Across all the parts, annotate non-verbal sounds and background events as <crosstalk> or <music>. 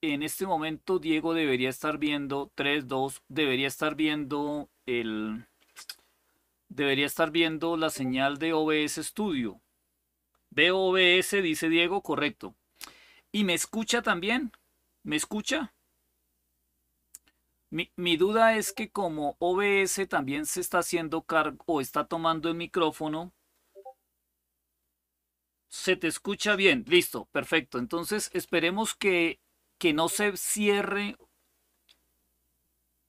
en este momento Diego debería estar viendo 3, 2, debería estar viendo el debería estar viendo la señal de OBS Studio. Veo OBS, dice Diego, correcto. ¿Y me escucha también? ¿Me escucha? Mi, mi duda es que como OBS también se está haciendo cargo o está tomando el micrófono, se te escucha bien, listo, perfecto. Entonces esperemos que, no se cierre.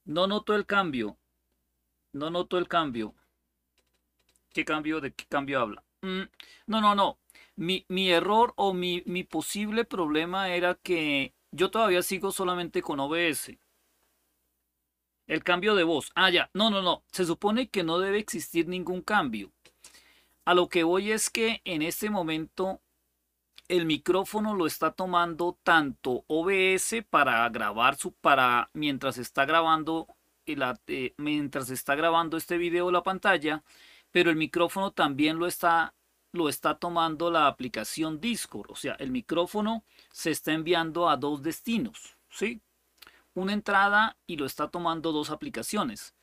No noto el cambio. No noto el cambio. ¿Qué cambio? ¿De qué cambio habla? Mm, no, no, no. Mi, error o mi, mi posible problema era que yo todavía sigo solamente con OBS. El cambio de voz. Ah, ya. No, no, no. Se supone que no debe existir ningún cambio. A lo que voy es que en este momento el micrófono lo está tomando tanto OBS para grabar su para mientras está grabando eh, mientras está grabando este video la pantalla, pero el micrófono también lo está lo está tomando la aplicación Discord, o sea, el micrófono se está enviando a dos destinos, ¿sí? Una entrada y lo está tomando dos aplicaciones.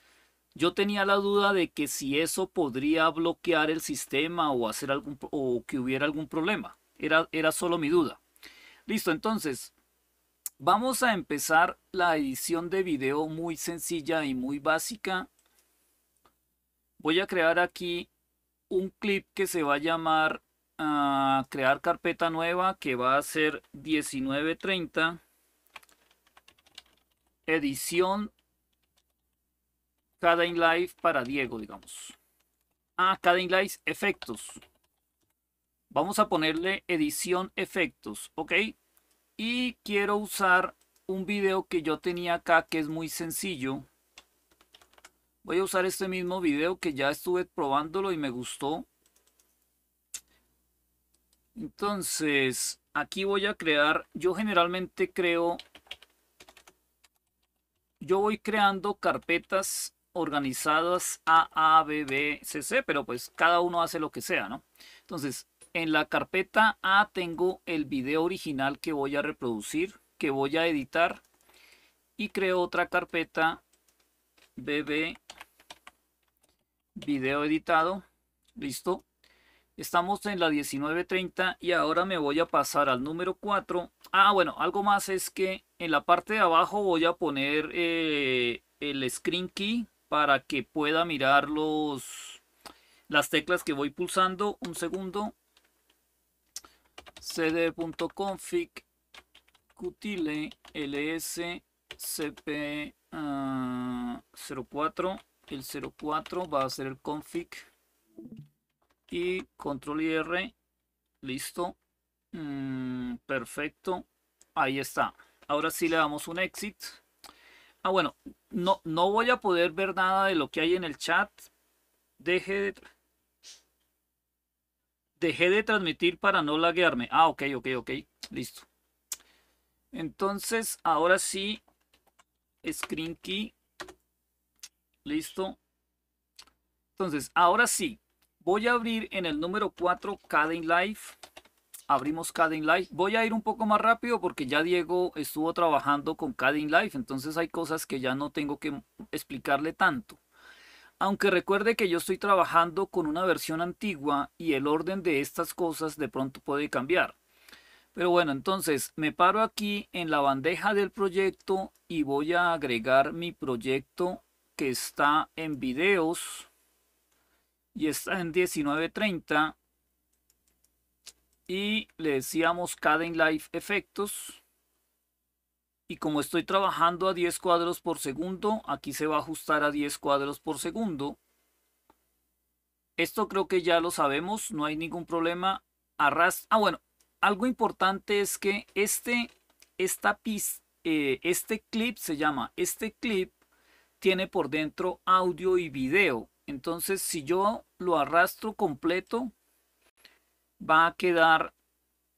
Yo tenía la duda de que si eso podría bloquear el sistema o hacer algún o que hubiera algún problema. Era, era solo mi duda. Listo, entonces vamos a empezar la edición de video muy sencilla y muy básica. Voy a crear aquí un clip que se va a llamar ah, crear carpeta nueva que va a ser 1930 edición cada Live para Diego, digamos. Ah, cada Live, efectos. Vamos a ponerle edición efectos, ¿ok? Y quiero usar un video que yo tenía acá que es muy sencillo. Voy a usar este mismo video que ya estuve probándolo y me gustó. Entonces, aquí voy a crear, yo generalmente creo, yo voy creando carpetas organizadas A, A, B, B, C, C, pero pues cada uno hace lo que sea, ¿no? Entonces, en la carpeta A tengo el video original que voy a reproducir, que voy a editar y creo otra carpeta BB video editado. Listo. Estamos en la 19.30 y ahora me voy a pasar al número 4. Ah, bueno, algo más es que en la parte de abajo voy a poner eh, el screen key para que pueda mirar los, las teclas que voy pulsando. Un segundo. cd.config Cutile. ls cp 04 ah, el 04 va a ser el config y control r listo mm, perfecto ahí está ahora sí le damos un exit Ah, bueno, no, no voy a poder ver nada de lo que hay en el chat. Deje de, dejé de transmitir para no laguearme. Ah, ok, ok, ok. Listo. Entonces, ahora sí, screen key. Listo. Entonces, ahora sí, voy a abrir en el número 4 Cadin Life abrimos Cadin Life. Voy a ir un poco más rápido porque ya Diego estuvo trabajando con Cadin Life, entonces hay cosas que ya no tengo que explicarle tanto. Aunque recuerde que yo estoy trabajando con una versión antigua y el orden de estas cosas de pronto puede cambiar. Pero bueno, entonces me paro aquí en la bandeja del proyecto y voy a agregar mi proyecto que está en videos y está en 1930 y le decíamos caden Life efectos. Y como estoy trabajando a 10 cuadros por segundo, aquí se va a ajustar a 10 cuadros por segundo. Esto creo que ya lo sabemos, no hay ningún problema. Arrastra. Ah, bueno, algo importante es que este, esta eh, este clip se llama, este clip tiene por dentro audio y video. Entonces, si yo lo arrastro completo, va a quedar,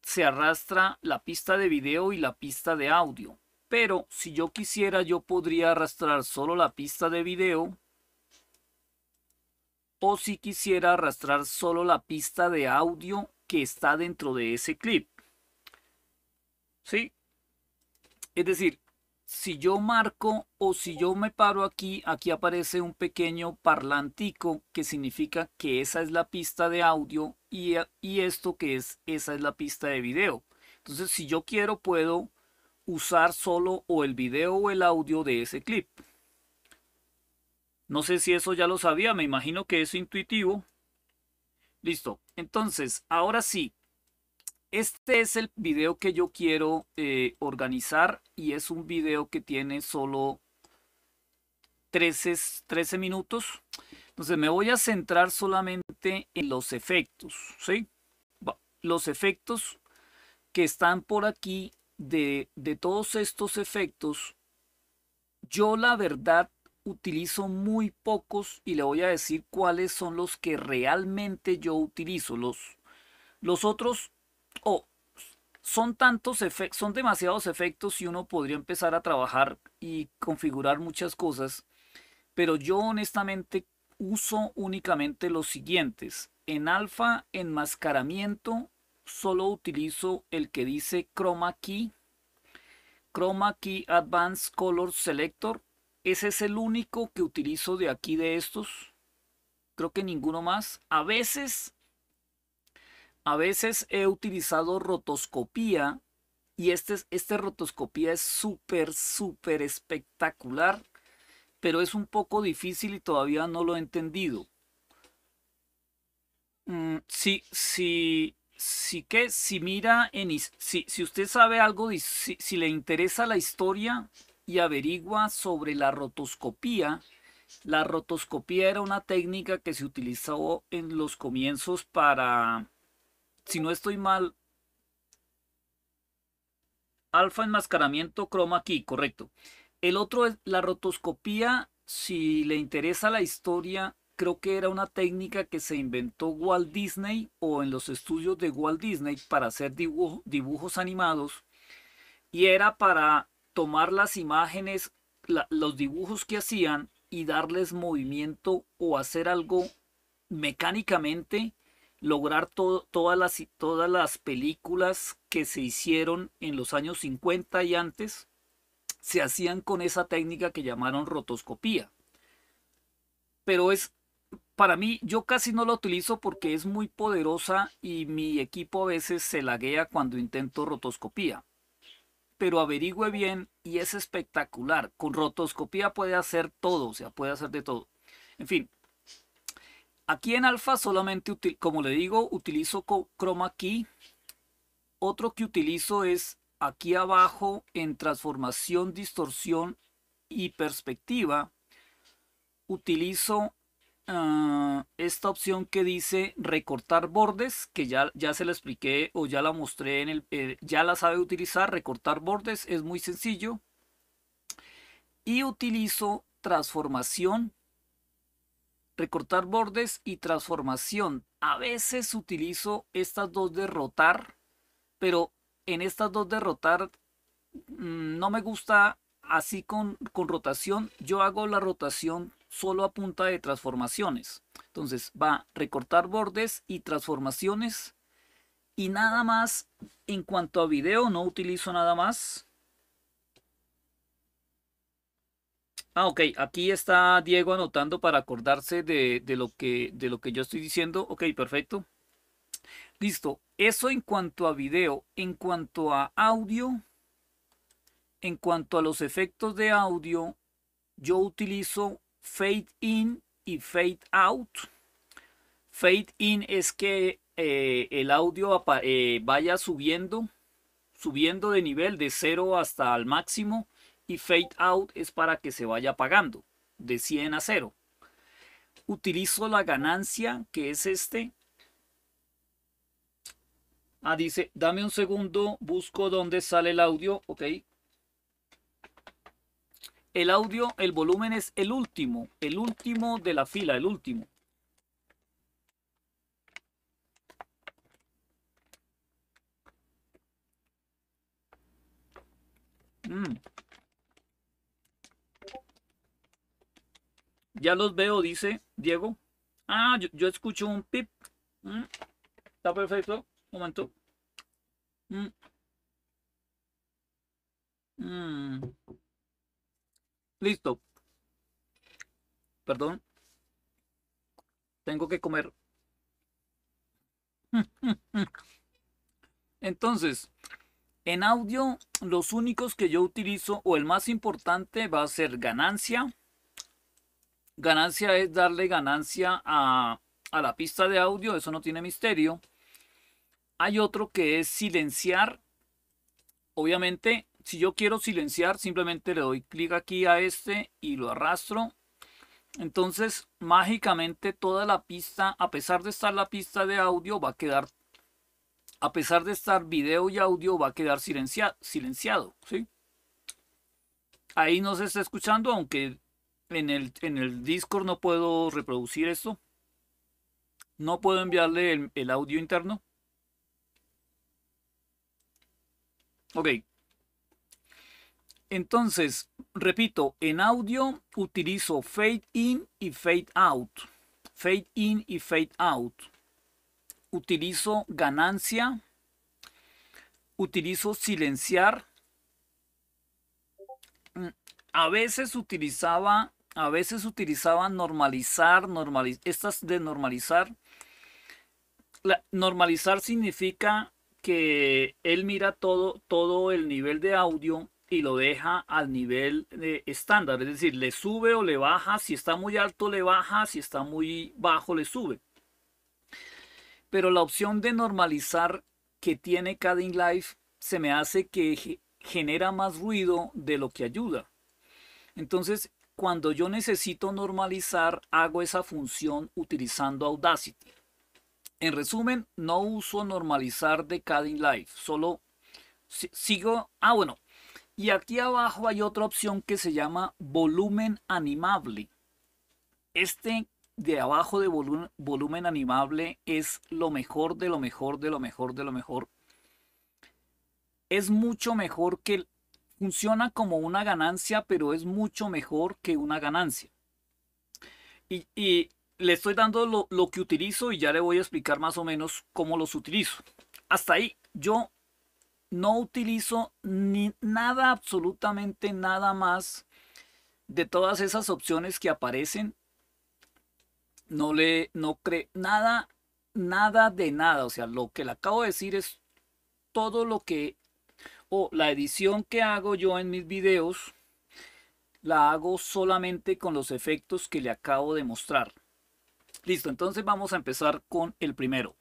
se arrastra la pista de video y la pista de audio. Pero si yo quisiera, yo podría arrastrar solo la pista de video. O si quisiera arrastrar solo la pista de audio que está dentro de ese clip. ¿Sí? Es decir, si yo marco o si yo me paro aquí, aquí aparece un pequeño parlantico que significa que esa es la pista de audio y, esto que es, esa es la pista de video. Entonces, si yo quiero, puedo usar solo o el video o el audio de ese clip. No sé si eso ya lo sabía, me imagino que es intuitivo. Listo. Entonces, ahora sí, este es el video que yo quiero eh, organizar y es un video que tiene solo 13, 13 minutos. Entonces me voy a centrar solamente en los efectos, ¿sí? Los efectos que están por aquí, de, de todos estos efectos, yo la verdad utilizo muy pocos y le voy a decir cuáles son los que realmente yo utilizo. Los, los otros, oh, son tantos efectos, son demasiados efectos y uno podría empezar a trabajar y configurar muchas cosas, pero yo honestamente uso únicamente los siguientes. En alfa enmascaramiento solo utilizo el que dice Chroma Key. Chroma Key Advanced Color Selector. Ese es el único que utilizo de aquí de estos. Creo que ninguno más. A veces, a veces he utilizado rotoscopía. Y este, este rotoscopía es súper, súper espectacular pero es un poco difícil y todavía no lo he entendido. sí mm, si, sí que, si mira en, si, si usted sabe algo, si, le interesa la historia y averigua sobre la rotoscopía, la rotoscopía era una técnica que se utilizó en los comienzos para, si no estoy mal, alfa enmascaramiento croma aquí, correcto. El otro es la rotoscopía, si le interesa la historia, creo que era una técnica que se inventó Walt Disney o en los estudios de Walt Disney para hacer dibujos animados y era para tomar las imágenes, los dibujos que hacían y darles movimiento o hacer algo mecánicamente, lograr todas, las, todas las películas que se hicieron en los años 50 y antes se hacían con esa técnica que llamaron rotoscopía. Pero es, para mí, yo casi no la utilizo porque es muy poderosa y mi equipo a veces se laguea cuando intento rotoscopía. Pero averigüe bien y es espectacular. Con rotoscopía puede hacer todo, o sea, puede hacer de todo. En fin, Aquí en alfa solamente, como le digo, utilizo chroma key. Otro que utilizo es aquí abajo en transformación, distorsión y perspectiva, utilizo ah, esta opción que dice recortar bordes, que ya, ya se la expliqué o ya la mostré, en el, eh, ya la sabe utilizar, recortar bordes es muy sencillo. Y utilizo transformación, recortar bordes y transformación. A veces utilizo estas dos de rotar, pero en estas dos de rotar mm, no me gusta así con, rotación. Yo hago la rotación solo a punta de transformaciones. Entonces va a recortar bordes y transformaciones. Y nada más, en cuanto a video, no utilizo nada más. Ah, ok, aquí está Diego anotando para acordarse de, lo, que, de lo que yo estoy diciendo. Ok, perfecto. Listo, eso en cuanto a video, en cuanto a audio, en cuanto a los efectos de audio, yo utilizo fade in y fade out. Fade in es que eh, el audio eh, vaya subiendo, subiendo de nivel de 0 hasta al máximo y fade out es para que se vaya apagando de 100 a 0. Utilizo la ganancia que es este Ah, dice, dame un segundo, busco dónde sale el audio. Ok. El audio, el volumen es el último, el último de la fila, el último. Mm. Ya los veo, dice Diego. Ah, yo, escucho un pip. Mm. Está perfecto momento. Mm. Mm. Listo. Perdón. Tengo que comer. <laughs> Entonces, en audio, los únicos que yo utilizo o el más importante va a ser ganancia. Ganancia es darle ganancia a, a la pista de audio, eso no tiene misterio. Hay otro que es silenciar. Obviamente, si yo quiero silenciar, simplemente le doy clic aquí a este y lo arrastro. Entonces, mágicamente toda la pista, a pesar de estar la pista de audio, va a quedar, a pesar de estar video y audio, va a quedar silenciado. ¿sí? Ahí no se está escuchando, aunque en el, en el Discord no puedo reproducir esto. No puedo enviarle el audio interno. Ok. Entonces, repito, en audio utilizo fade in y fade out. Fade in y fade out. Utilizo ganancia. Utilizo silenciar. Mm, a veces utilizaba, a veces utilizaba normalizar, estas de normalizar. normalizar significa que él mira todo, todo el nivel de audio y lo deja al nivel estándar, es decir, le sube o le baja, si está muy alto le baja, si está muy bajo le sube. Pero la opción de normalizar que tiene cada life se me hace que genera más ruido de lo que ayuda. Entonces, cuando yo necesito normalizar, hago esa función utilizando Audacity. En resumen, no uso normalizar de Cadin Life, solo sigo... Ah, bueno. Y aquí abajo hay otra opción que se llama volumen animable. Este de abajo de volumen, volumen animable es lo mejor de lo mejor de lo mejor de lo mejor. Es mucho mejor que... Funciona como una ganancia, pero es mucho mejor que una ganancia. y le estoy dando lo, que utilizo y ya le voy a explicar más o menos cómo los utilizo. Hasta ahí yo no utilizo ni nada, absolutamente nada más de todas esas opciones que aparecen. No le, no cree nada, nada de nada. O sea, lo que le acabo de decir es todo lo que, o la edición que hago yo en mis videos, la hago solamente con los efectos que le acabo de mostrar. Listo, entonces vamos a empezar con el primero.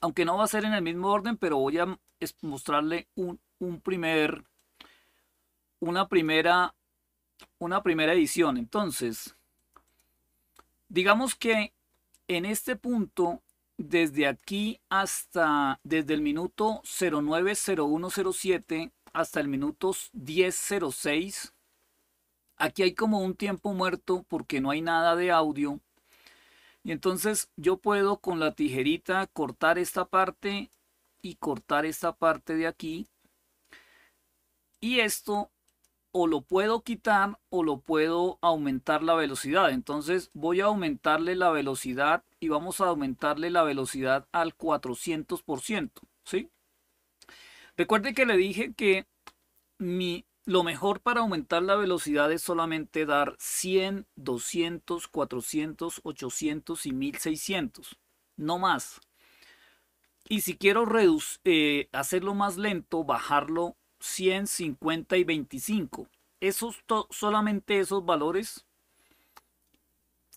Aunque no va a ser en el mismo orden, pero voy a mostrarle un, primer, una primera, una primera edición. Entonces, digamos que en este punto, desde aquí hasta, desde el minuto 090107 hasta el minuto 1006, aquí hay como un tiempo muerto porque no hay nada de audio y entonces yo puedo con la tijerita cortar esta parte y cortar esta parte de aquí. Y esto o lo puedo quitar o lo puedo aumentar la velocidad. Entonces voy a aumentarle la velocidad y vamos a aumentarle la velocidad al 400%. ¿sí? Recuerde que le dije que mi lo mejor para aumentar la velocidad es solamente dar 100, 200, 400, 800 y 1600, no más. Y si quiero eh, hacerlo más lento, bajarlo 150 y 25. Esos solamente esos valores.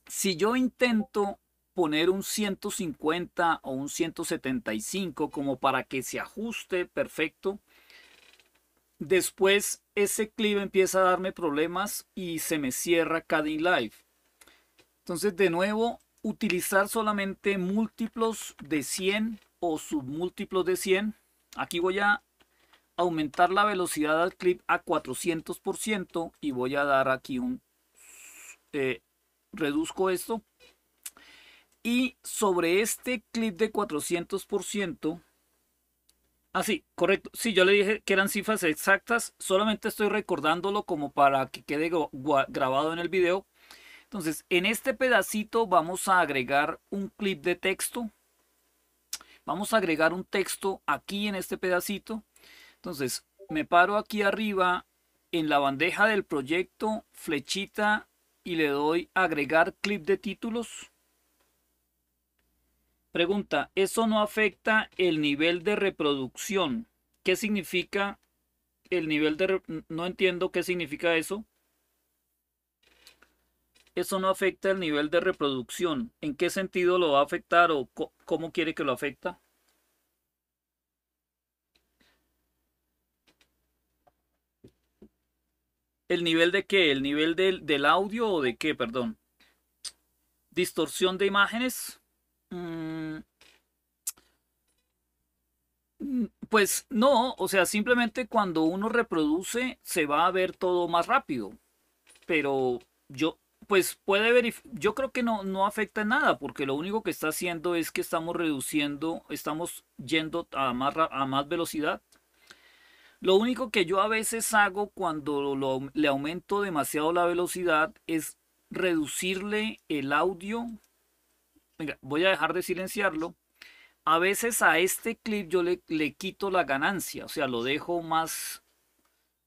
Si yo intento poner un 150 o un 175 como para que se ajuste perfecto, Después ese clip empieza a darme problemas y se me cierra Caddy Live. Entonces de nuevo, utilizar solamente múltiplos de 100 o submúltiplos de 100. Aquí voy a aumentar la velocidad al clip a 400% y voy a dar aquí un... Eh, reduzco esto. Y sobre este clip de 400%, Ah, sí, correcto. Sí, yo le dije que eran cifras exactas, solamente estoy recordándolo como para que quede grabado en el video. Entonces, en este pedacito vamos a agregar un clip de texto. Vamos a agregar un texto aquí en este pedacito. Entonces, me paro aquí arriba en la bandeja del proyecto, flechita y le doy agregar clip de títulos. Pregunta, ¿eso no afecta el nivel de reproducción? ¿Qué significa el nivel de... No entiendo qué significa eso. Eso no afecta el nivel de reproducción. ¿En qué sentido lo va a afectar o cómo quiere que lo afecta? ¿El nivel de qué? ¿El nivel del, del audio o de qué? Perdón. Distorsión de imágenes. Mm, mm, pues no, o sea, simplemente cuando uno reproduce se va a ver todo más rápido. Pero yo, pues puede ver yo creo que no, no afecta nada, porque lo único que está haciendo es que estamos reduciendo, estamos yendo a más, a más velocidad. Lo único que yo a veces hago cuando le aumento demasiado la velocidad es reducirle el audio Venga, voy a dejar de silenciarlo. A veces a este clip yo le, quito la ganancia, o sea, lo dejo más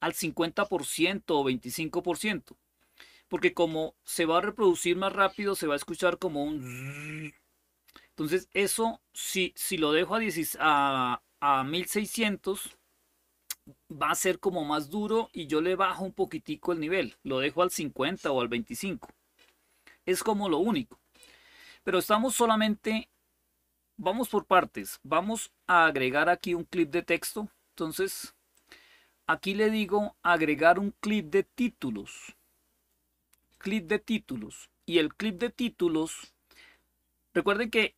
al 50% o 25%. Porque como se va a reproducir más rápido, se va a escuchar como un... <laughs> Entonces eso, si, si lo dejo a 1600, va a ser como más duro y yo le bajo un poquitico el nivel. Lo dejo al 50 o al 25. Es como lo único. Pero estamos solamente, vamos por partes, vamos a agregar aquí un clip de texto. Entonces, aquí le digo agregar un clip de títulos. Clip de títulos. Y el clip de títulos, recuerden que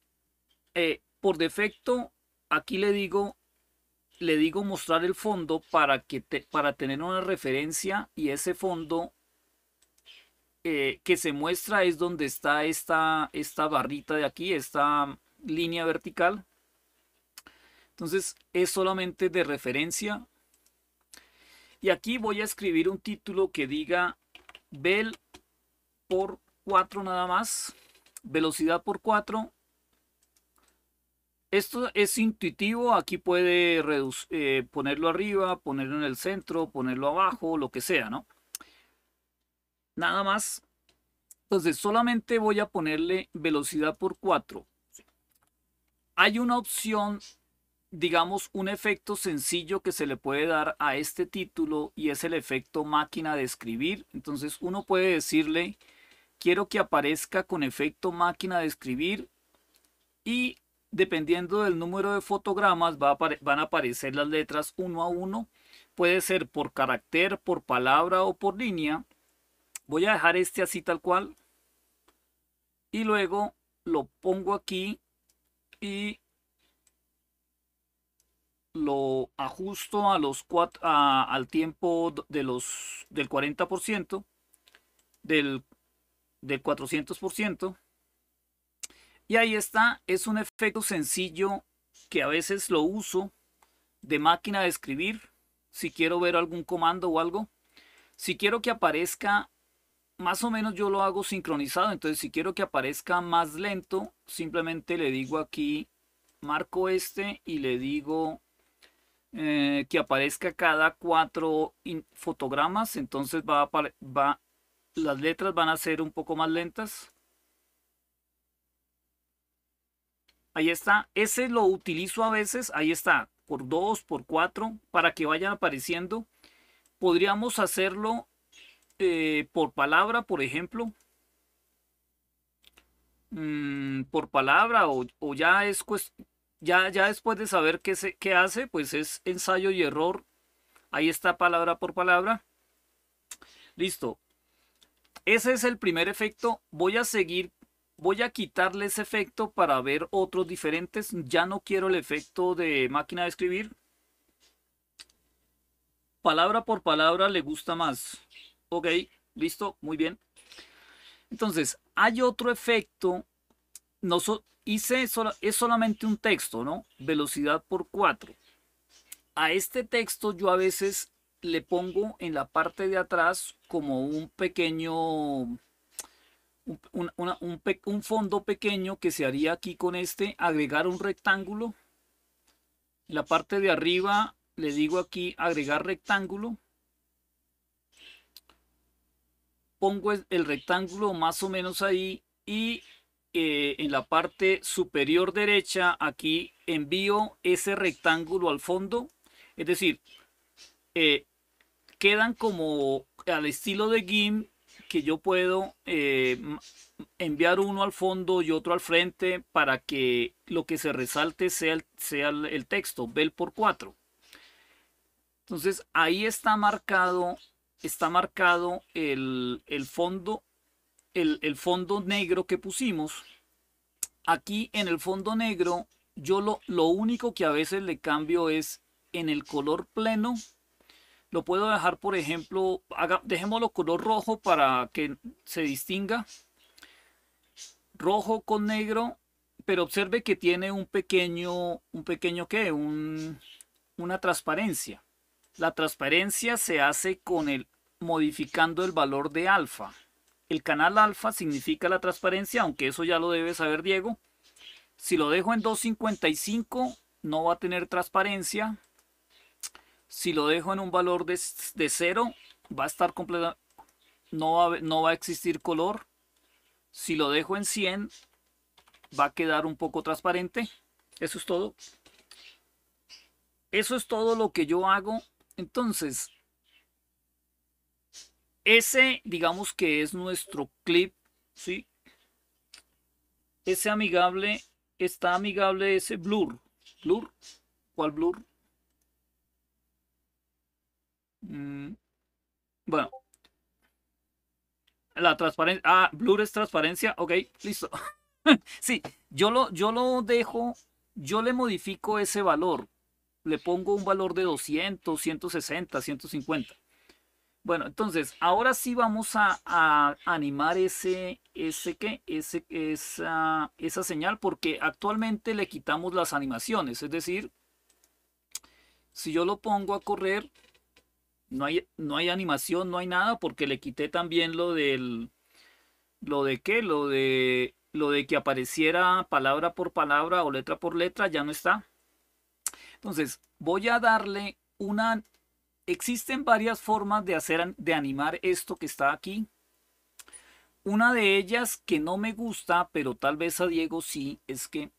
eh, por defecto aquí le digo le digo mostrar el fondo para que para tener una referencia y ese fondo eh, que se muestra es donde está esta, esta barrita de aquí, esta mm, línea vertical. Entonces es solamente de referencia. Y aquí voy a escribir un título que diga Bell por 4 nada más. Velocidad por 4. Esto es intuitivo. Aquí puede eh, ponerlo arriba, ponerlo en el centro, ponerlo abajo, lo que sea, ¿no? nada más. Entonces solamente voy a ponerle velocidad por 4. Hay una opción, digamos, un efecto sencillo que se le puede dar a este título y es el efecto máquina de escribir. Entonces uno puede decirle, quiero que aparezca con efecto máquina de escribir y dependiendo del número de fotogramas van a aparecer las letras uno a uno. Puede ser por carácter, por palabra o por línea. Voy a dejar este así tal cual. Y luego lo pongo aquí y lo ajusto a los al tiempo de los, del 40%, del, del 400%. Y ahí está, es un efecto sencillo que a veces lo uso de máquina de escribir, si quiero ver algún comando o algo. Si quiero que aparezca más o menos yo lo hago sincronizado, entonces si quiero que aparezca más lento, simplemente le digo aquí, marco este y le digo eh, que aparezca cada cuatro fotogramas, entonces va, va, las letras van a ser un poco más lentas. Ahí está, ese lo utilizo a veces, ahí está, por dos, por cuatro, para que vayan apareciendo. Podríamos hacerlo eh, por palabra, por ejemplo, mm, por palabra o, ya es ya, ya después de saber qué, se, qué hace, pues es ensayo y error. Ahí está palabra por palabra. Listo. Ese es el primer efecto. Voy a seguir, voy a quitarle ese efecto para ver otros diferentes. Ya no quiero el efecto de máquina de escribir. Palabra por palabra le gusta más. Ok, listo, muy bien. Entonces, hay otro efecto. No hice solo, es solamente un texto, ¿no? Velocidad por 4. A este texto yo a veces le pongo en la parte de atrás como un pequeño, un fondo pequeño que se haría aquí con este, agregar un rectángulo. En la parte de arriba le digo aquí agregar rectángulo pongo el rectángulo más o menos ahí y eh, en la parte superior derecha aquí envío ese rectángulo al fondo. Es decir, eh, quedan como al estilo de GIMP que yo puedo eh, enviar uno al fondo y otro al frente para que lo que se resalte sea el, sea el, texto, vel por 4. Entonces ahí está marcado está marcado el, fondo, el, fondo negro que pusimos. Aquí en el fondo negro, yo lo, único que a veces le cambio es en el color pleno. Lo puedo dejar, por ejemplo, dejémoslo color rojo para que se distinga. Rojo con negro, pero observe que tiene un pequeño, un pequeño qué, un, una transparencia. La transparencia se hace con el modificando el valor de alfa. El canal alfa significa la transparencia, aunque eso ya lo debe saber Diego. Si lo dejo en 255 no va a tener transparencia. Si lo dejo en un valor de, de 0 va a estar completa, no va, no va a existir color. Si lo dejo en 100 va a quedar un poco transparente. Eso es todo. Eso es todo lo que yo hago. Entonces, ese, digamos que es nuestro clip, ¿sí? Ese amigable, está amigable ese blur. ¿Blur? ¿Cuál blur? Mm, bueno. La transparencia. Ah, blur es transparencia. Ok, listo. <laughs> sí, yo lo, yo lo dejo, yo le modifico ese valor. Le pongo un valor de 200, 160, 150. Bueno, entonces, ahora sí vamos a, animar ese, ese, ¿qué? esa, esa, señal porque actualmente le quitamos las animaciones. Es decir, si yo lo pongo a correr, no hay, no hay animación, no hay nada porque le quité también lo del... ¿Lo de qué? Lo de, lo de que apareciera palabra por palabra o letra por letra, ya no está. Entonces, voy a darle una Existen varias formas de, hacer, de animar esto que está aquí. Una de ellas que no me gusta, pero tal vez a Diego sí, es que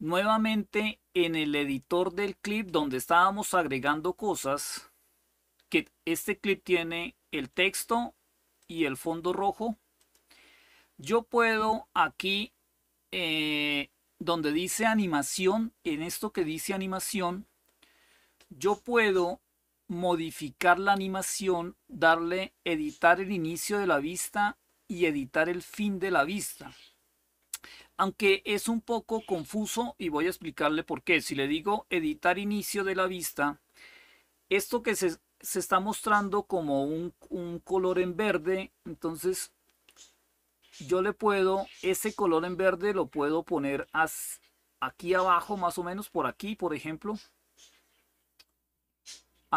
nuevamente en el editor del clip donde estábamos agregando cosas, que este clip tiene el texto y el fondo rojo, yo puedo aquí, eh, donde dice animación, en esto que dice animación, yo puedo modificar la animación, darle editar el inicio de la vista y editar el fin de la vista. Aunque es un poco confuso y voy a explicarle por qué. Si le digo editar inicio de la vista, esto que se, está mostrando como un, un color en verde, entonces yo le puedo, ese color en verde lo puedo poner aquí abajo más o menos, por aquí por ejemplo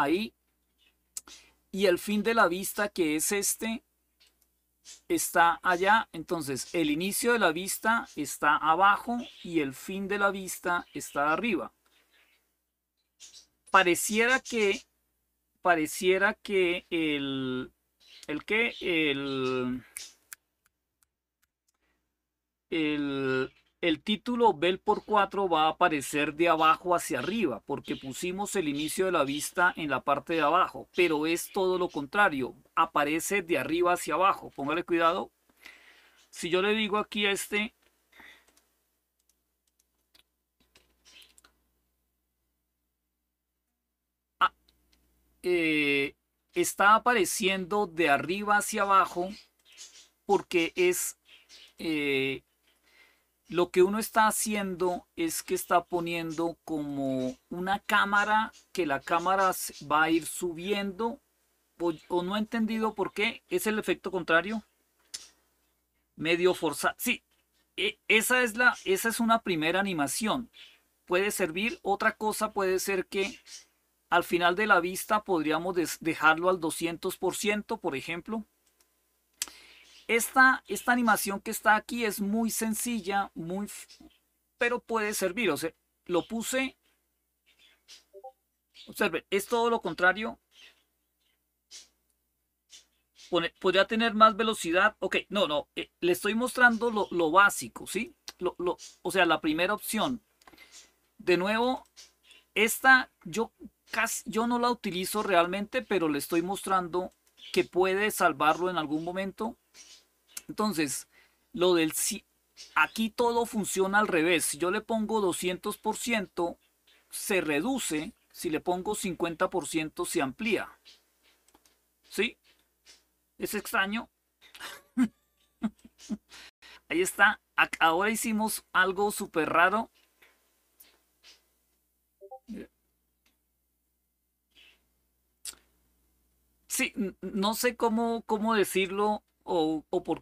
ahí. Y el fin de la vista, que es este, está allá. Entonces, el inicio de la vista está abajo y el fin de la vista está arriba. Pareciera que, pareciera que el, el que, el, el, el título Bell por 4 va a aparecer de abajo hacia arriba, porque pusimos el inicio de la vista en la parte de abajo, pero es todo lo contrario, aparece de arriba hacia abajo. Póngale cuidado. Si yo le digo aquí a este, ah, eh, está apareciendo de arriba hacia abajo porque es eh, lo que uno está haciendo es que está poniendo como una cámara que la cámara va a ir subiendo o, no he entendido por qué es el efecto contrario medio forzado sí e, esa es la esa es una primera animación puede servir otra cosa puede ser que al final de la vista podríamos dejarlo al 200% por ejemplo esta, esta animación que está aquí es muy sencilla, muy, pero puede servir. O sea, lo puse. Observe, es todo lo contrario. podría tener más velocidad. Ok, no, no. Eh, le estoy mostrando lo, básico, ¿sí? o sea, la primera opción. De nuevo, esta yo casi yo no la utilizo realmente, pero le estoy mostrando que puede salvarlo en algún momento. Entonces, lo del aquí todo funciona al revés. Si yo le pongo 200%, se reduce. Si le pongo 50%, se amplía. ¿Sí? ¿Es extraño? <laughs> Ahí está. Ahora hicimos algo súper raro. Sí, no sé cómo, cómo decirlo o, por,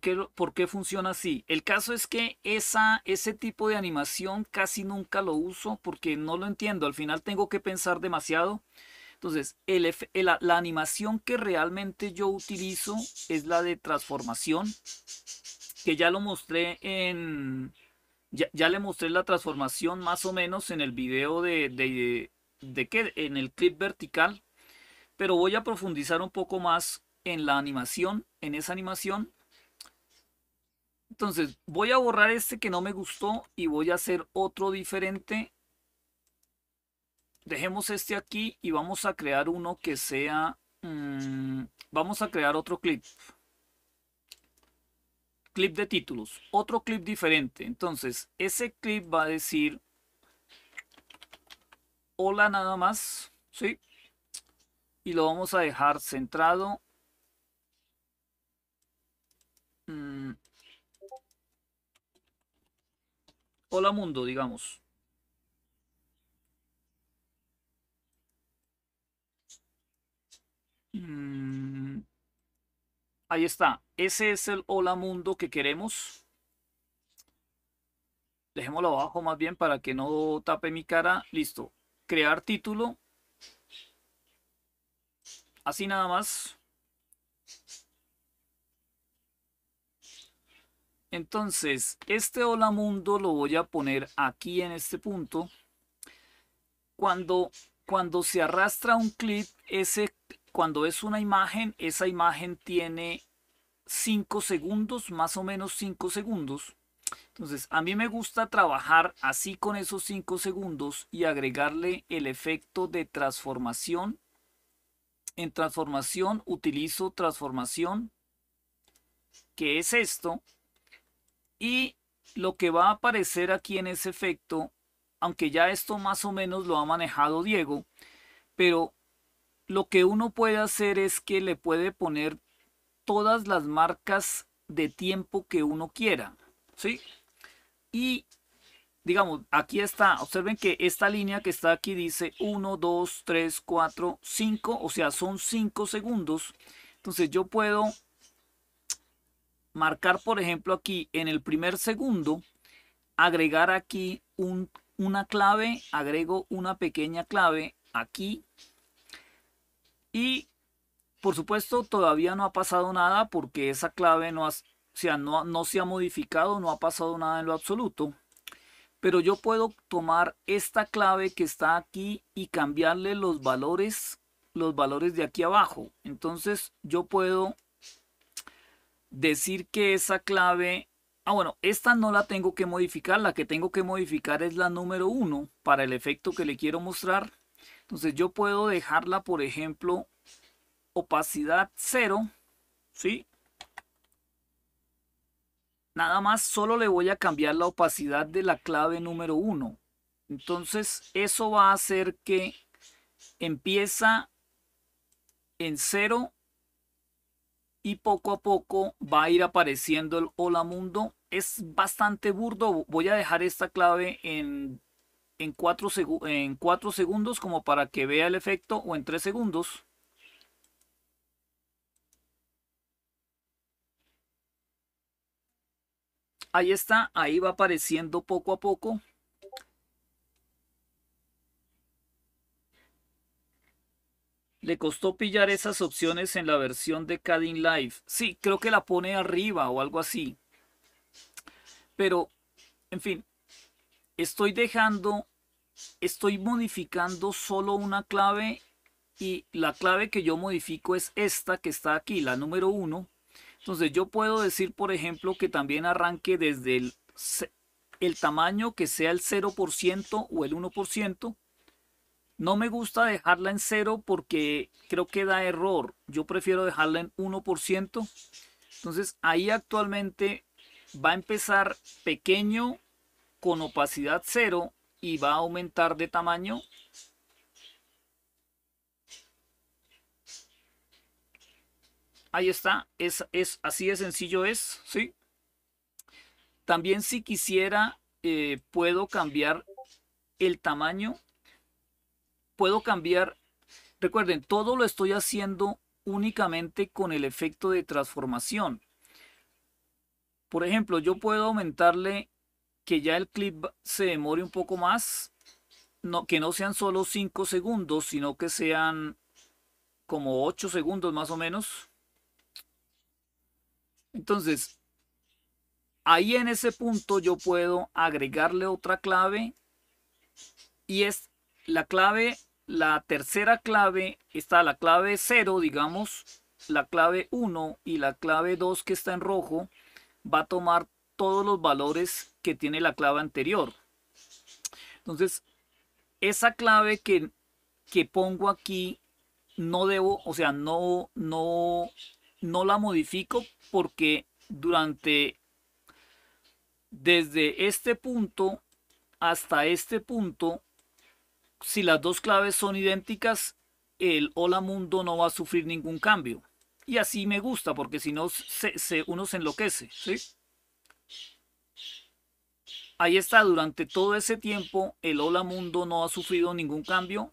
qué, funciona así. El caso es que esa, ese tipo de animación casi nunca lo uso porque no lo entiendo. Al final tengo que pensar demasiado. Entonces, el, eh, la, animación que realmente yo utilizo es la de transformación, que ya lo mostré en... Ya, le mostré la transformación más o menos en el video de, de, de qué, en el clip vertical, pero voy a profundizar un poco más en la animación, en esa animación. Entonces voy a borrar este que no me gustó y voy a hacer otro diferente. Dejemos este aquí y vamos a crear uno que sea... Mm, vamos a crear otro clip. Clip de títulos. Otro clip diferente. Entonces ese clip va a decir... Hola nada más. ¿Sí? y lo vamos a dejar centrado Mm. Hola mundo, digamos. Mm. Ahí está. Ese es el hola mundo que queremos. Dejémoslo abajo más bien para que no tape mi cara. Listo. Crear título. Así nada más. Entonces, este hola mundo lo voy a poner aquí en este punto. Cuando, cuando se arrastra un clip, ese, cuando es una imagen, esa imagen tiene 5 segundos, más o menos 5 segundos. Entonces, a mí me gusta trabajar así con esos 5 segundos y agregarle el efecto de transformación. En transformación utilizo transformación, que es esto, y lo que va a aparecer aquí en ese efecto, aunque ya esto más o menos lo ha manejado Diego, pero lo que uno puede hacer es que le puede poner todas las marcas de tiempo que uno quiera. ¿sí? Y digamos, aquí está, observen que esta línea que está aquí dice 1, 2, 3, 4, 5, o sea, son 5 segundos. Entonces yo puedo marcar, por ejemplo, aquí en el primer segundo, agregar aquí una clave, agrego una pequeña clave aquí. Y, por supuesto, todavía no ha pasado nada porque esa clave no, no, no se ha modificado, no ha pasado nada en lo absoluto. Pero yo puedo tomar esta clave que está aquí y cambiarle los valores los valores de aquí abajo. Entonces yo puedo decir que esa clave, ah bueno, esta no la tengo que modificar, la que tengo que modificar es la número 1 para el efecto que le quiero mostrar. Entonces yo puedo dejarla, por ejemplo, opacidad 0, ¿sí? Nada más, solo le voy a cambiar la opacidad de la clave número 1. Entonces eso va a hacer que empieza en 0 y poco a poco va a ir apareciendo el hola mundo. Es bastante burdo, voy a dejar esta clave en, en cuatro segundos como para que vea el efecto o en tres segundos. Ahí está, ahí va apareciendo poco a poco. Le costó pillar esas opciones en la versión de Cadin Live. Sí, creo que la pone arriba o algo así. Pero, en fin, estoy dejando, estoy modificando solo una clave y la clave que yo modifico es esta que está aquí, la número 1. Entonces yo puedo decir, por ejemplo, que también arranque desde el, el tamaño que sea el 0% o el 1%. No me gusta dejarla en cero porque creo que da error. Yo prefiero dejarla en 1%. Entonces ahí actualmente va a empezar pequeño con opacidad cero y va a aumentar de tamaño. Ahí está, es, es así de sencillo es, ¿sí? También si quisiera eh, puedo cambiar el tamaño puedo cambiar. Recuerden, todo lo estoy haciendo únicamente con el efecto de transformación. Por ejemplo, yo puedo aumentarle que ya el clip se demore un poco más, no, que no sean solo 5 segundos, sino que sean como 8 segundos más o menos. Entonces, ahí en ese punto yo puedo agregarle otra clave y es la clave la tercera clave está la clave 0, digamos, la clave 1 y la clave 2 que está en rojo va a tomar todos los valores que tiene la clave anterior. Entonces, esa clave que, pongo aquí no debo, o sea, no, no, no la modifico porque durante, desde este punto hasta este punto, si las dos claves son idénticas, el hola mundo no va a sufrir ningún cambio. Y así me gusta, porque si no, uno se enloquece. Ahí está, durante todo ese tiempo, el hola mundo no ha sufrido ningún cambio,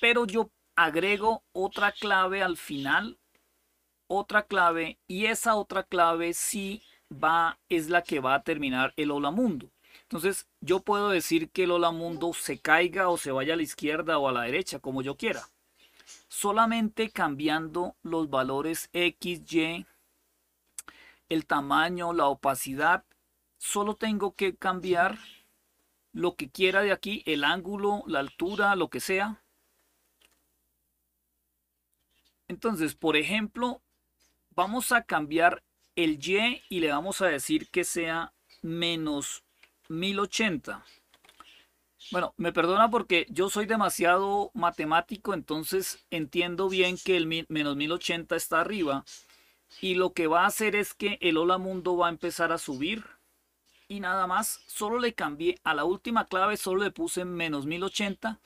pero yo agrego otra clave al final, otra clave, y esa otra clave sí va, es la que va a terminar el hola mundo. Entonces, yo puedo decir que el Hola Mundo se caiga o se vaya a la izquierda o a la derecha, como yo quiera. Solamente cambiando los valores X, Y, el tamaño, la opacidad, solo tengo que cambiar lo que quiera de aquí, el ángulo, la altura, lo que sea. Entonces, por ejemplo, vamos a cambiar el Y y le vamos a decir que sea menos 1080. Bueno, me perdona porque yo soy demasiado matemático, entonces entiendo bien que el menos 1080 está arriba. Y lo que va a hacer es que el Hola Mundo va a empezar a subir. Y nada más, solo le cambié a la última clave, solo le puse menos 1080.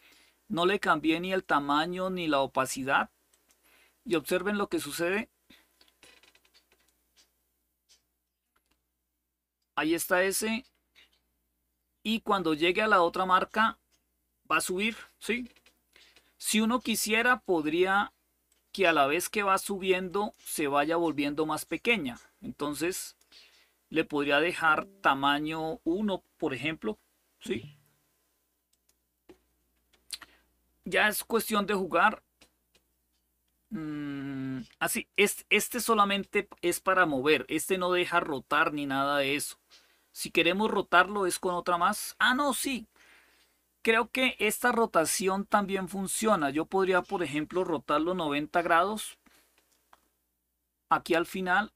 No le cambié ni el tamaño ni la opacidad. Y observen lo que sucede. Ahí está ese y cuando llegue a la otra marca va a subir, ¿sí? Si uno quisiera, podría que a la vez que va subiendo se vaya volviendo más pequeña. Entonces, le podría dejar tamaño 1, por ejemplo, ¿sí? Ya es cuestión de jugar. Mm, así, este solamente es para mover, este no deja rotar ni nada de eso. Si queremos rotarlo es con otra más. Ah, no, sí. Creo que esta rotación también funciona. Yo podría, por ejemplo, rotarlo 90 grados. Aquí al final.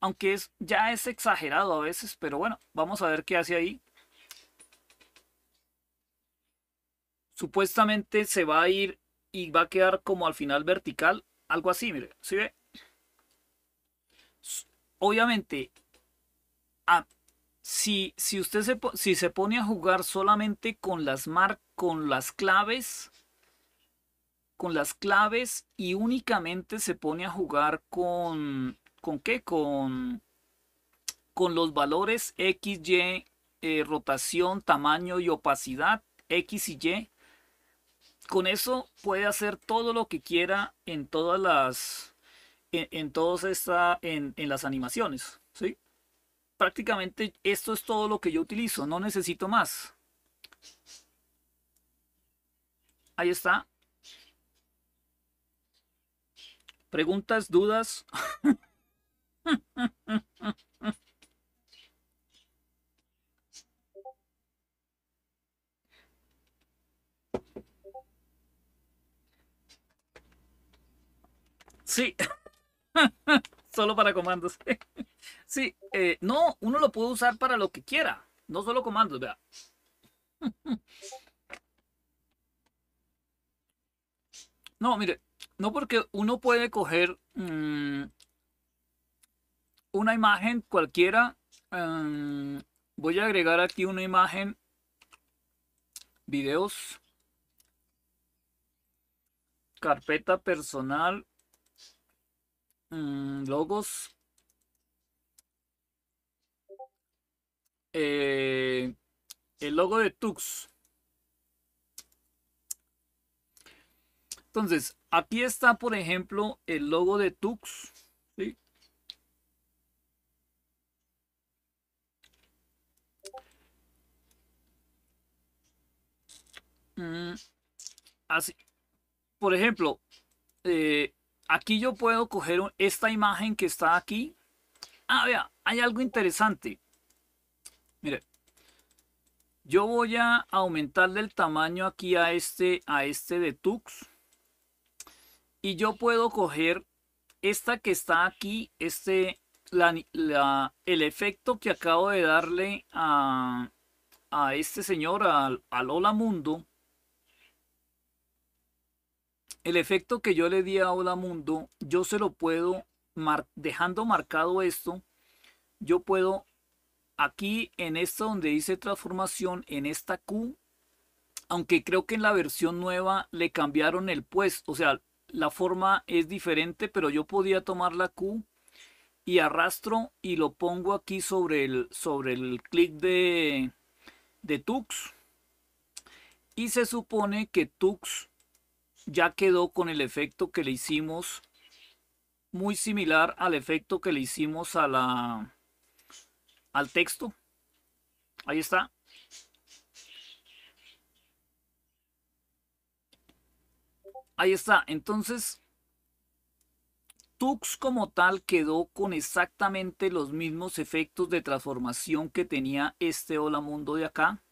Aunque es, ya es exagerado a veces, pero bueno, vamos a ver qué hace ahí. Supuestamente se va a ir y va a quedar como al final vertical. Algo así, mire. ¿Sí ve? Obviamente, Ah, si, si, usted se, si se pone a jugar solamente con las, mar, con las claves, con las claves y únicamente se pone a jugar con, ¿con qué? Con, con los valores X, Y, eh, rotación, tamaño y opacidad, X y Y. Con eso puede hacer todo lo que quiera en todas las, en, todas estas. en, en las animaciones, ¿sí? prácticamente esto es todo lo que yo utilizo, no necesito más. Ahí está. Preguntas, dudas. <laughs> Sí, <laughs> solo para comandos. <laughs> Sí, eh, no, uno lo puede usar para lo que quiera, no solo comandos, vea. <laughs> No, mire, no porque uno puede coger mm, una imagen cualquiera. Em, voy a agregar aquí una imagen, videos, carpeta personal, mm, logos, Eh, el logo de Tux. Entonces, aquí está, por ejemplo, el logo de Tux. Mm, así. Por ejemplo, eh, aquí yo puedo coger esta imagen que está aquí. Ah, vea, hay algo interesante. Mire, yo voy a aumentarle el tamaño aquí a este, a este de Tux. Y yo puedo coger esta que está aquí, este, la, el efecto que acabo de darle a, a este señor, al, Hola Mundo. El efecto que yo le di a Hola Mundo, yo se lo puedo, dejando marcado esto, yo puedo Aquí en esta donde dice transformación, en esta Q, aunque creo que en la versión nueva le cambiaron el puesto, o sea, la forma es diferente, pero yo podía tomar la Q y arrastro y lo pongo aquí sobre el, sobre el clic de, de Tux. Y se supone que Tux ya quedó con el efecto que le hicimos, muy similar al efecto que le hicimos a la, al texto. Ahí está. Ahí está. Entonces, Tux como tal quedó con exactamente los mismos efectos de transformación que tenía este Hola Mundo de acá.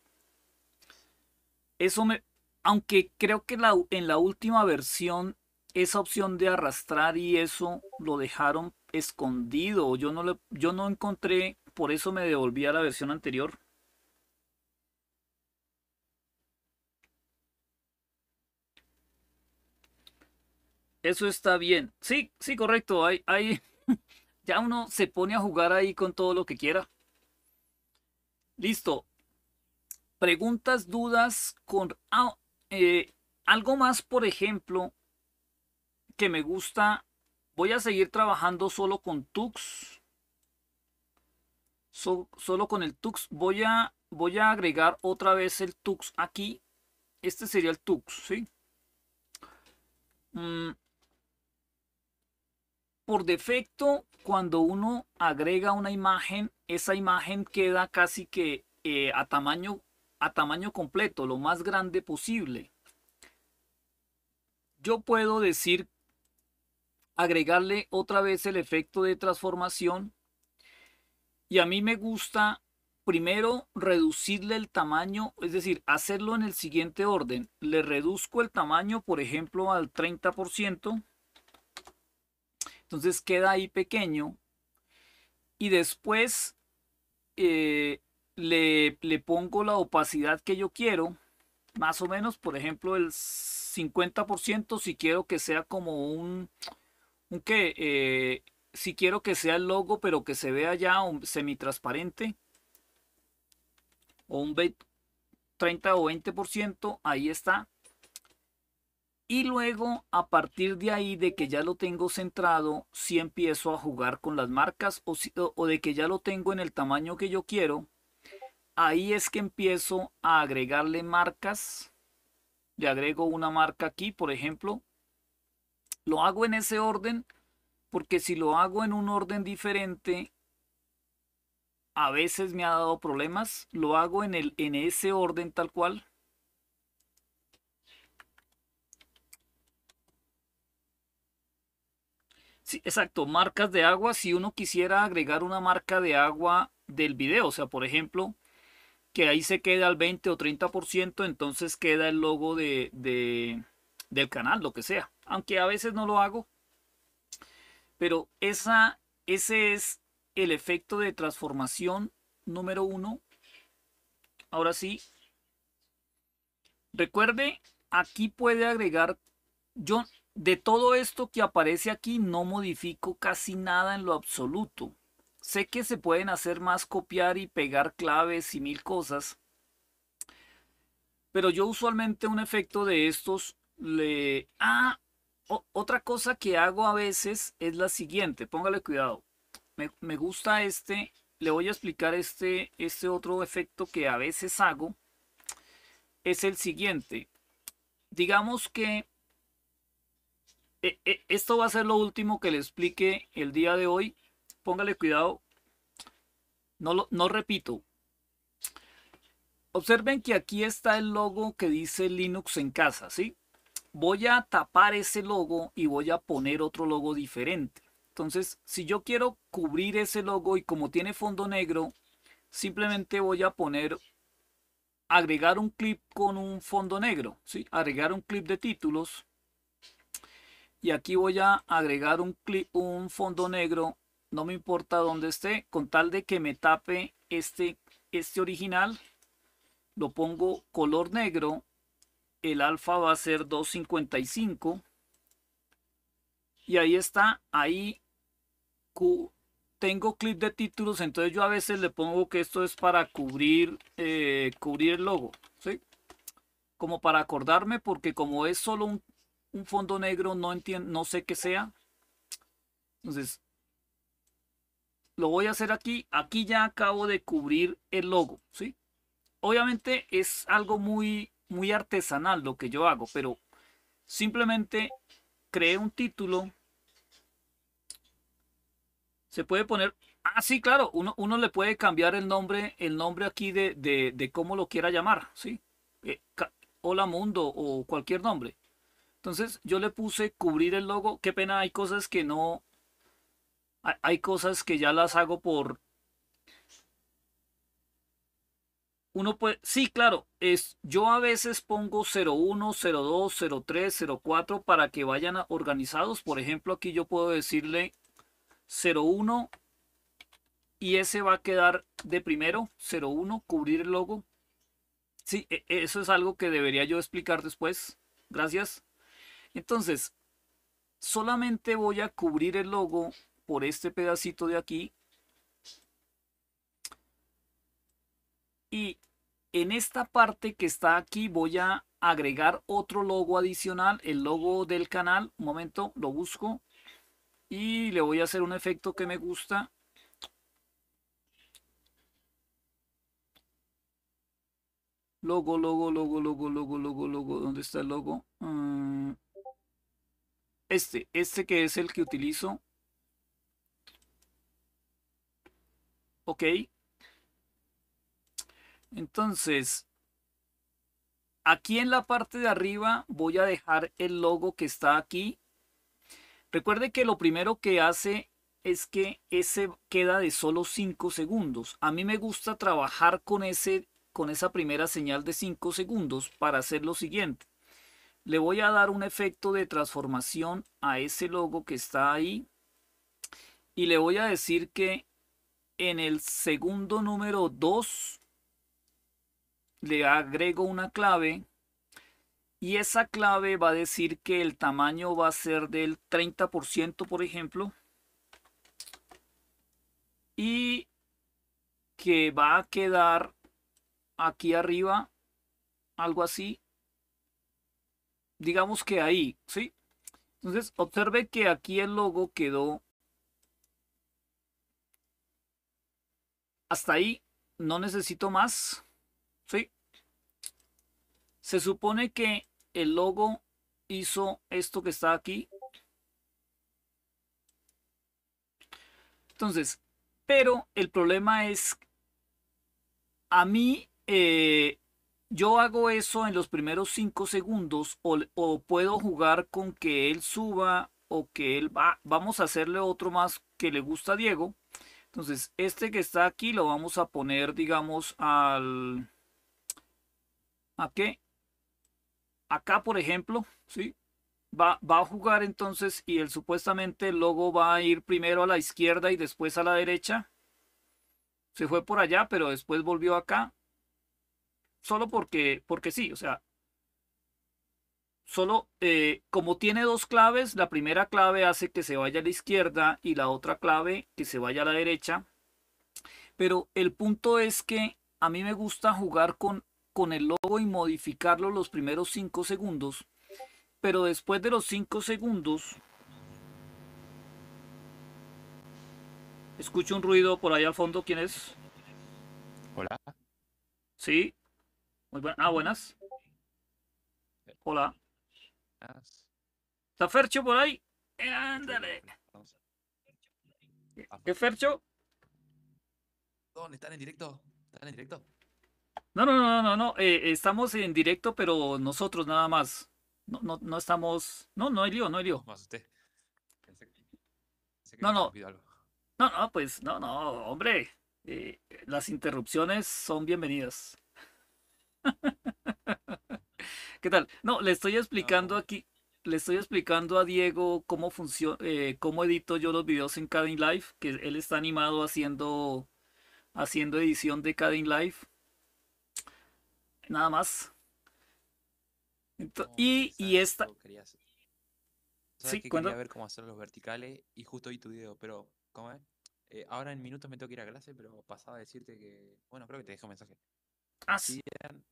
Eso me... Aunque creo que la, en la última versión esa opción de arrastrar y eso lo dejaron escondido. Yo no, le, yo no encontré por eso me devolví a la versión anterior. Eso está bien. Sí, sí, correcto. Ahí <laughs> ya uno se pone a jugar ahí con todo lo que quiera. Listo. Preguntas, dudas con... Ah, eh, algo más, por ejemplo, que me gusta. Voy a seguir trabajando solo con Tux solo con el tux. Voy a, voy a agregar otra vez el tux aquí. Este sería el tux, ¿sí? Mm. Por defecto, cuando uno agrega una imagen, esa imagen queda casi que eh, a, tamaño, a tamaño completo, lo más grande posible. Yo puedo decir agregarle otra vez el efecto de transformación y a mí me gusta primero reducirle el tamaño, es decir, hacerlo en el siguiente orden. Le reduzco el tamaño, por ejemplo, al 30%. Entonces queda ahí pequeño. Y después eh, le, pongo la opacidad que yo quiero. Más o menos, por ejemplo, el 50% si quiero que sea como un, un qué? Eh, si quiero que sea el logo, pero que se vea ya un semitransparente o un 30 o 20%, ahí está. Y luego, a partir de ahí, de que ya lo tengo centrado, si empiezo a jugar con las marcas o, o, de que ya lo tengo en el tamaño que yo quiero, ahí es que empiezo a agregarle marcas. Le agrego una marca aquí, por ejemplo. Lo hago en ese orden porque si lo hago en un orden diferente, a veces me ha dado problemas. Lo hago en, el, en ese orden tal cual. Sí, exacto, marcas de agua. Si uno quisiera agregar una marca de agua del video, o sea, por ejemplo, que ahí se queda al 20 o 30%, entonces queda el logo de, del canal, lo que sea. Aunque a veces no lo hago, pero ese es el efecto de transformación número uno. Ahora sí. Recuerde, aquí puede agregar, yo de todo esto que aparece aquí no modifico casi nada en lo absoluto. Sé que se pueden hacer más copiar y pegar claves y mil cosas. Pero yo usualmente un efecto de estos le... Ah, otra cosa que hago a veces es la siguiente, póngale cuidado. Me, gusta este, le voy a explicar este, este otro efecto que a veces hago. Es el siguiente. Digamos que e, e, esto va a ser lo último que le explique el día de hoy. Póngale cuidado. No, lo, no repito. Observen que aquí está el logo que dice Linux en casa, ¿sí? voy a tapar ese logo y voy a poner otro logo diferente. Entonces, si yo quiero cubrir ese logo y como tiene fondo negro, simplemente voy a poner agregar un clip con un fondo negro, ¿sí? agregar un clip de títulos. Y aquí voy a agregar un, clip, un fondo negro, no me importa dónde esté, con tal de que me tape este, este original. Lo pongo color negro el alfa va a ser 255. Y ahí está, ahí tengo clip de títulos, entonces yo a veces le pongo que esto es para cubrir, eh, cubrir el logo, ¿sí? Como para acordarme, porque como es solo un, fondo negro, no, entiendo, no sé qué sea. Entonces, lo voy a hacer aquí. Aquí ya acabo de cubrir el logo, ¿sí? Obviamente es algo muy muy artesanal lo que yo hago, pero simplemente creé un título. Se puede poner. Ah, sí, claro, uno, uno le puede cambiar el nombre, el nombre aquí de, de, cómo lo quiera llamar, ¿sí? Eh, Hola Mundo o cualquier nombre. Entonces yo le puse cubrir el logo. Qué pena, hay cosas que no. Hay cosas que ya las hago por, uno sí, claro, es, yo a veces pongo 01, 02, 03, 04 para que vayan organizados. Por ejemplo, aquí yo puedo decirle 01 y ese va a quedar de primero, 01, cubrir el logo. Sí, e, eso es algo que debería yo explicar después. Gracias. Entonces, solamente voy a cubrir el logo por este pedacito de aquí y en esta parte que está aquí voy a agregar otro logo adicional, el logo del canal. Un momento, lo busco. Y le voy a hacer un efecto que me gusta. Logo, logo, logo, logo, logo, logo, logo. ¿Dónde está el logo? Mm. Este, este que es el que utilizo. Ok. Entonces, aquí en la parte de arriba voy a dejar el logo que está aquí. Recuerde que lo primero que hace es que ese queda de solo 5 segundos. A mí me gusta trabajar con, ese, con esa primera señal de 5 segundos para hacer lo siguiente. Le voy a dar un efecto de transformación a ese logo que está ahí. Y le voy a decir que en el segundo número 2 le agrego una clave y esa clave va a decir que el tamaño va a ser del 30% por ejemplo y que va a quedar aquí arriba algo así digamos que ahí sí entonces observe que aquí el logo quedó hasta ahí no necesito más se supone que el logo hizo esto que está aquí. Entonces, pero el problema es, a mí, eh, yo hago eso en los primeros 5 segundos o, o, puedo jugar con que él suba o que él va, vamos a hacerle otro más que le gusta a Diego. Entonces, este que está aquí lo vamos a poner, digamos, al qué? Acá, por ejemplo, ¿sí? Va, va, a jugar entonces y el supuestamente luego va a ir primero a la izquierda y después a la derecha. Se fue por allá, pero después volvió acá. Solo porque, porque sí, o sea, solo eh, como tiene dos claves, la primera clave hace que se vaya a la izquierda y la otra clave que se vaya a la derecha. Pero el punto es que a mí me gusta jugar con con el logo y modificarlo los primeros cinco segundos. Pero después de los cinco segundos, escucho un ruido por ahí al fondo. ¿Quién es? Hola. Sí. Muy buenas. Ah, buenas. Hola. ¿Está Fercho por ahí? Ándale. ¿Qué Fercho? ¿Dónde están en directo? ¿Están en directo? No, no, no, no, no. Eh, estamos en directo, pero nosotros nada más. No, no, no estamos. No, no hay lío, no hay lío. no, no. No, no, pues, no, no, hombre. Eh, las interrupciones son bienvenidas. <laughs> ¿Qué tal? No, le estoy explicando aquí. Le estoy explicando a Diego cómo funciona, eh, cómo edito yo los videos en Cadin Live, que él está animado haciendo, haciendo edición de Cadin Live nada más. y, esta... Sí, quería ver cómo hacer los verticales y justo vi tu video, pero ¿cómo eh, ahora en minutos me tengo que ir a clase, pero pasaba a decirte que... Bueno, creo que te dejo un mensaje. Ah, sí.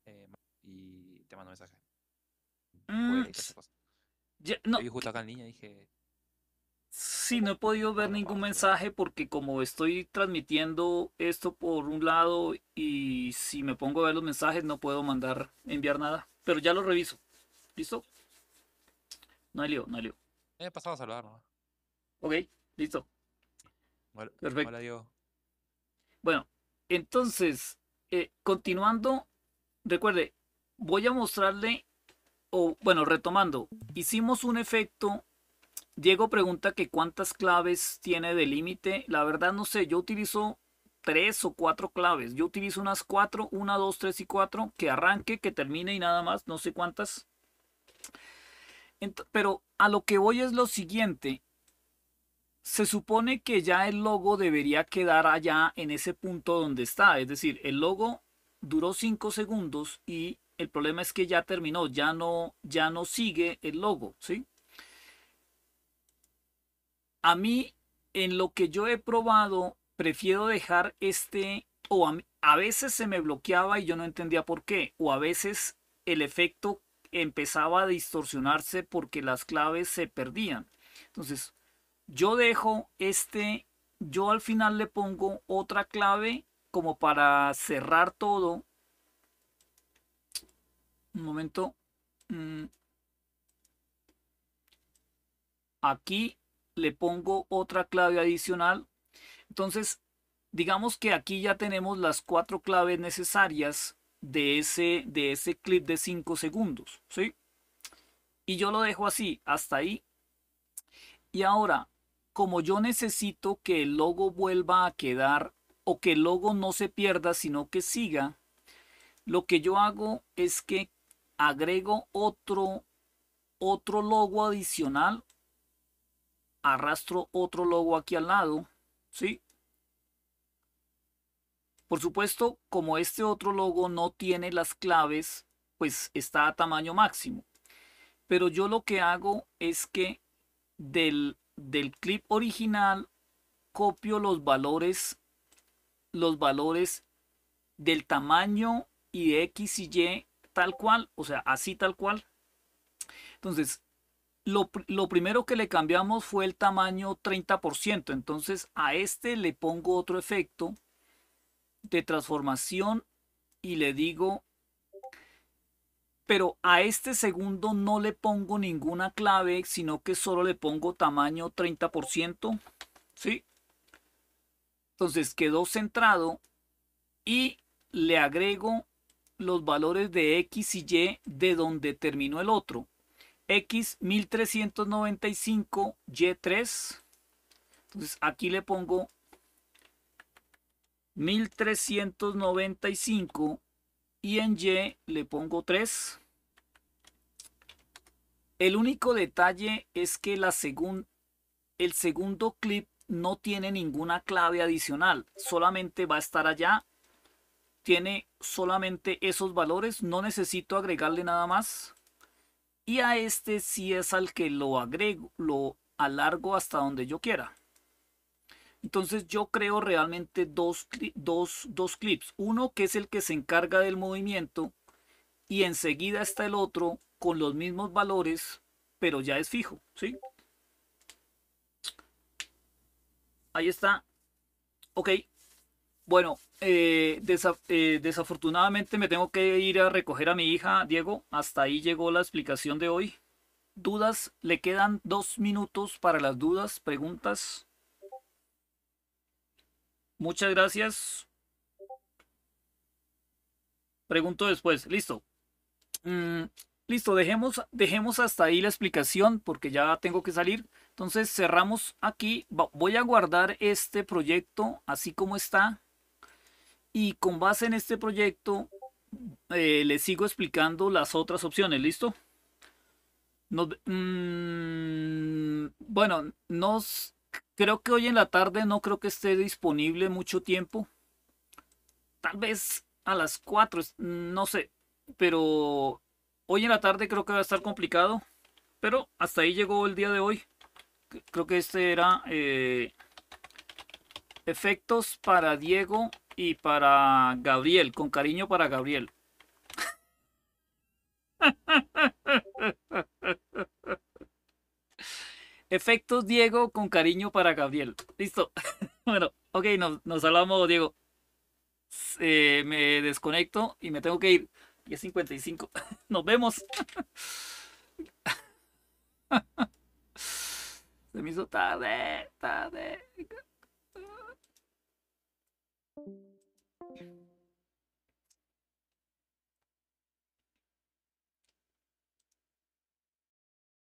Eh, y te mando un mensaje. Mm, no, vi justo acá en línea y dije, si, no he podido ver ningún mensaje porque como estoy transmitiendo esto por un lado y si me pongo a ver los mensajes no puedo mandar, enviar nada, pero ya lo reviso. ¿Listo? No hay lío, no hay lío. he a Ok, listo. Perfecto. Bueno, entonces, eh, continuando, recuerde, voy a mostrarle, o bueno, retomando, hicimos un efecto Diego pregunta que cuántas claves tiene de límite. La verdad no sé, yo utilizo tres o cuatro claves. Yo utilizo unas cuatro, una, dos, tres y cuatro, que arranque, que termine y nada más, no sé cuántas. Pero a lo que voy es lo siguiente. Se supone que ya el logo debería quedar allá en ese punto donde está. Es decir, el logo duró cinco segundos y el problema es que ya terminó, ya no, ya no sigue el logo, ¿sí? a mí, en lo que yo he probado, prefiero dejar este, o a, veces se me bloqueaba y yo no entendía por qué, o a veces el efecto empezaba a distorsionarse porque las claves se perdían. Entonces, yo dejo este, yo al final le pongo otra clave como para cerrar todo. Un momento. Mm. Aquí le pongo otra clave adicional. Entonces, digamos que aquí ya tenemos las cuatro claves necesarias de ese, de ese clip de 5 segundos. ¿sí? Y yo lo dejo así, hasta ahí. Y ahora, como yo necesito que el logo vuelva a quedar o que el logo no se pierda, sino que siga, lo que yo hago es que agrego otro, otro logo adicional arrastro otro logo aquí al lado, ¿sí? Por supuesto, como este otro logo no tiene las claves, pues está a tamaño máximo. Pero yo lo que hago es que del, del clip original copio los valores, los valores del tamaño y de X y Y tal cual, o sea, así tal cual. Entonces, lo, primero que le cambiamos fue el tamaño 30%. Entonces a este le pongo otro efecto de transformación y le digo, pero a este segundo no le pongo ninguna clave, sino que solo le pongo tamaño 30%. ¿Sí? Entonces quedó centrado y le agrego los valores de X y Y de donde terminó el otro. X1395Y3. Entonces aquí le pongo 1395 y en Y le pongo 3. El único detalle es que la el segundo clip no tiene ninguna clave adicional, solamente va a estar allá. Tiene solamente esos valores, no necesito agregarle nada más y a este sí es al que lo agrego, lo alargo hasta donde yo quiera. Entonces yo creo realmente dos, clips. Uno que es el que se encarga del movimiento y enseguida está el otro con los mismos valores, pero ya es fijo, ¿sí? Ahí está. Ok, bueno, eh, eh, desafortunadamente me tengo que ir a recoger a mi hija, Diego. Hasta ahí llegó la explicación de hoy. Dudas, le quedan dos minutos para las dudas, preguntas. Muchas gracias. Pregunto después. Listo. Mm, listo, dejemos, dejemos hasta ahí la explicación porque ya tengo que salir. Entonces cerramos aquí. Voy a guardar este proyecto así como está y con base en este proyecto eh, les sigo explicando las otras opciones, ¿listo? Mm, bueno, nos, creo que hoy en la tarde no creo que esté disponible mucho tiempo. Tal vez a las 4, no sé, pero hoy en la tarde creo que va a estar complicado. Pero hasta ahí llegó el día de hoy. Creo que este era eh, efectos para Diego y para Gabriel, con cariño para Gabriel. <laughs> Efectos Diego con cariño para Gabriel. Listo. <laughs> bueno, ok, nos, nos hablamos, Diego. Eh, me desconecto y me tengo que ir. 55. <laughs> nos vemos. Se me hizo tarde, tarde. Thank you.